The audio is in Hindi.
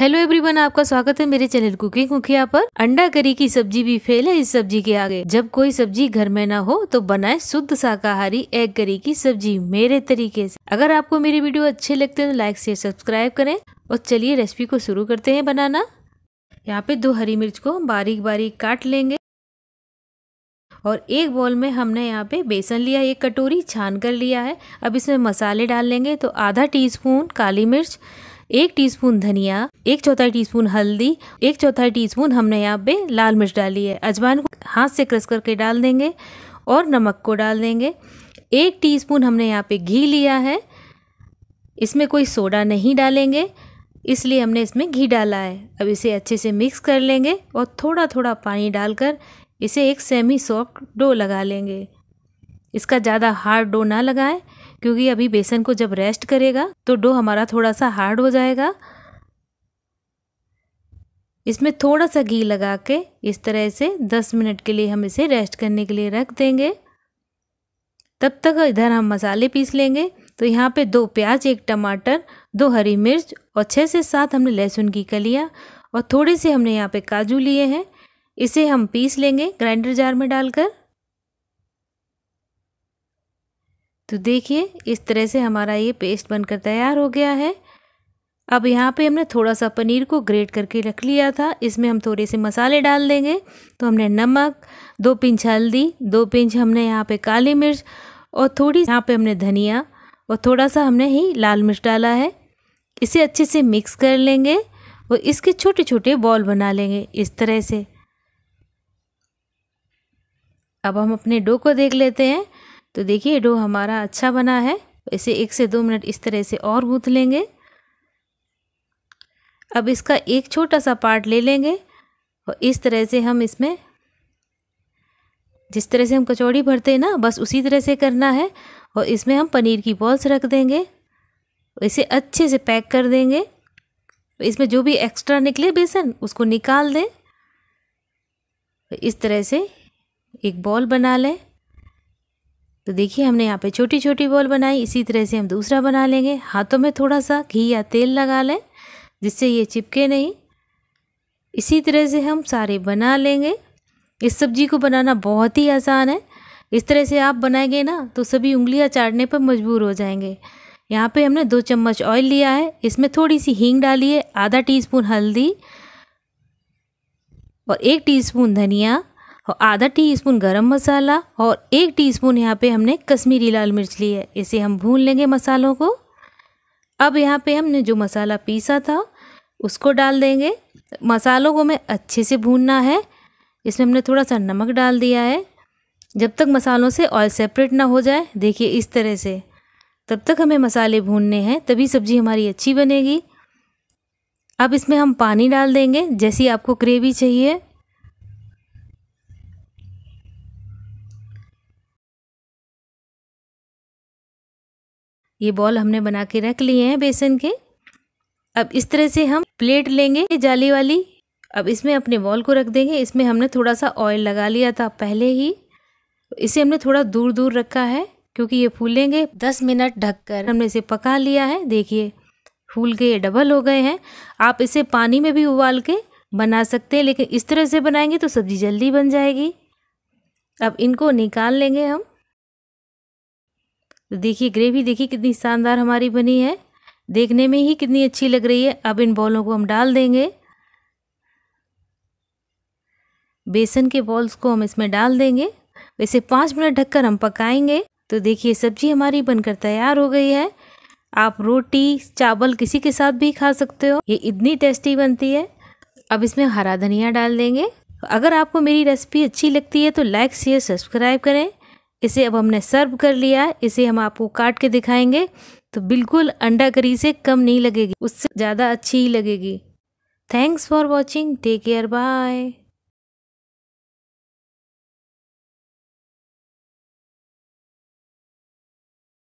हेलो एवरीवन आपका स्वागत है मेरे चैनल कुकिंग मुखिया पर अंडा करी की सब्जी भी फेल है इस सब्जी के आगे जब कोई सब्जी घर में ना हो तो बनाए शुद्ध शाकाहारी एग करी की सब्जी मेरे तरीके से अगर आपको मेरी वीडियो अच्छे लगते हैं तो लाइक शेयर सब्सक्राइब करें और चलिए रेसिपी को शुरू करते हैं बनाना यहाँ पे दो हरी मिर्च को बारीक बारीक काट लेंगे और एक बॉल में हमने यहाँ पे बेसन लिया एक कटोरी छान कर लिया है अब इसमें मसाले डाल लेंगे तो आधा टीस्पून काली मिर्च एक टीस्पून धनिया एक चौथाई टीस्पून हल्दी एक चौथाई टीस्पून हमने यहाँ पे लाल मिर्च डाली है अजवाइन को हाथ से क्रश करके डाल देंगे और नमक को डाल देंगे एक टीस्पून हमने यहाँ पे घी लिया है इसमें कोई सोडा नहीं डालेंगे इसलिए हमने इसमें घी डाला है अब इसे अच्छे से मिक्स कर लेंगे और थोड़ा थोड़ा पानी डालकर इसे एक सेमी सॉफ्ट डो लगा लेंगे इसका ज़्यादा हार्ड डो ना लगाएं क्योंकि अभी बेसन को जब रेस्ट करेगा तो डो हमारा थोड़ा सा हार्ड हो जाएगा इसमें थोड़ा सा घी लगा के इस तरह से 10 मिनट के लिए हम इसे रेस्ट करने के लिए रख देंगे तब तक इधर हम मसाले पीस लेंगे तो यहाँ पे दो प्याज एक टमाटर दो हरी मिर्च और छः से सात हमने लहसुन की कलियाँ और थोड़े से हमने यहाँ पे काजू लिए हैं इसे हम पीस लेंगे ग्राइंडर जार में डालकर तो देखिए इस तरह से हमारा ये पेस्ट बनकर तैयार हो गया है अब यहाँ पे हमने थोड़ा सा पनीर को ग्रेट करके रख लिया था इसमें हम थोड़े से मसाले डाल देंगे तो हमने नमक दो पिंच हल्दी दो पिंच हमने यहाँ पे काली मिर्च और थोड़ी यहाँ पे हमने धनिया और थोड़ा सा हमने ही लाल मिर्च डाला है इसे अच्छे से मिक्स कर लेंगे और इसके छोटे छोटे बॉल बना लेंगे इस तरह से अब हम अपने डो को देख लेते हैं तो देखिए डो हमारा अच्छा बना है इसे एक से दो मिनट इस तरह से और गूँथ लेंगे अब इसका एक छोटा सा पार्ट ले लेंगे और इस तरह से हम इसमें जिस तरह से हम कचौड़ी भरते हैं ना बस उसी तरह से करना है और इसमें हम पनीर की बॉल्स रख देंगे इसे अच्छे से पैक कर देंगे इसमें जो भी एक्स्ट्रा निकले बेसन उसको निकाल दें इस तरह से एक बॉल बना लें तो देखिए हमने यहाँ पे छोटी छोटी बॉल बनाई इसी तरह से हम दूसरा बना लेंगे हाथों में थोड़ा सा घी या तेल लगा लें जिससे ये चिपके नहीं इसी तरह से हम सारे बना लेंगे इस सब्जी को बनाना बहुत ही आसान है इस तरह से आप बनाएंगे ना तो सभी उंगलियाँ चाटने पर मजबूर हो जाएंगे यहाँ पे हमने दो चम्मच ऑयल लिया है इसमें थोड़ी सी हींग डाली है आधा टीस्पून हल्दी और एक टीस्पून धनिया और आधा टी स्पून गर्म मसाला और एक टी स्पून यहाँ पे हमने कश्मीरी लाल मिर्च ली है इसे हम भून लेंगे मसालों को अब यहाँ पे हमने जो मसाला पीसा था उसको डाल देंगे मसालों को हमें अच्छे से भूनना है इसमें हमने थोड़ा सा नमक डाल दिया है जब तक मसालों से ऑयल सेपरेट ना हो जाए देखिए इस तरह से तब तक हमें मसाले भूनने हैं तभी सब्ज़ी हमारी अच्छी बनेगी अब इसमें हम पानी डाल देंगे जैसी आपको ग्रेवी चाहिए ये बॉल हमने बना के रख लिए हैं बेसन के अब इस तरह से हम प्लेट लेंगे जाली वाली अब इसमें अपने बॉल को रख देंगे इसमें हमने थोड़ा सा ऑयल लगा लिया था पहले ही इसे हमने थोड़ा दूर दूर रखा है क्योंकि ये फूलेंगे दस मिनट ढककर हमने इसे पका लिया है देखिए फूल के ये डबल हो गए हैं आप इसे पानी में भी उबाल के बना सकते हैं लेकिन इस तरह से बनाएंगे तो सब्ज़ी जल्दी बन जाएगी अब इनको निकाल लेंगे हम तो देखिए ग्रेवी देखिए कितनी शानदार हमारी बनी है देखने में ही कितनी अच्छी लग रही है अब इन बॉलों को हम डाल देंगे बेसन के बॉल्स को हम इसमें डाल देंगे वैसे पाँच मिनट ढककर हम पकाएंगे तो देखिए सब्जी हमारी बनकर तैयार हो गई है आप रोटी चावल किसी के साथ भी खा सकते हो ये इतनी टेस्टी बनती है अब इसमें हरा धनिया डाल देंगे अगर आपको मेरी रेसिपी अच्छी लगती है तो लाइक शेयर सब्सक्राइब करें इसे अब हमने सर्व कर लिया है इसे हम आपको काट के दिखाएंगे तो बिल्कुल अंडा करी से कम नहीं लगेगी उससे ज़्यादा अच्छी ही लगेगी thanks for watching take care bye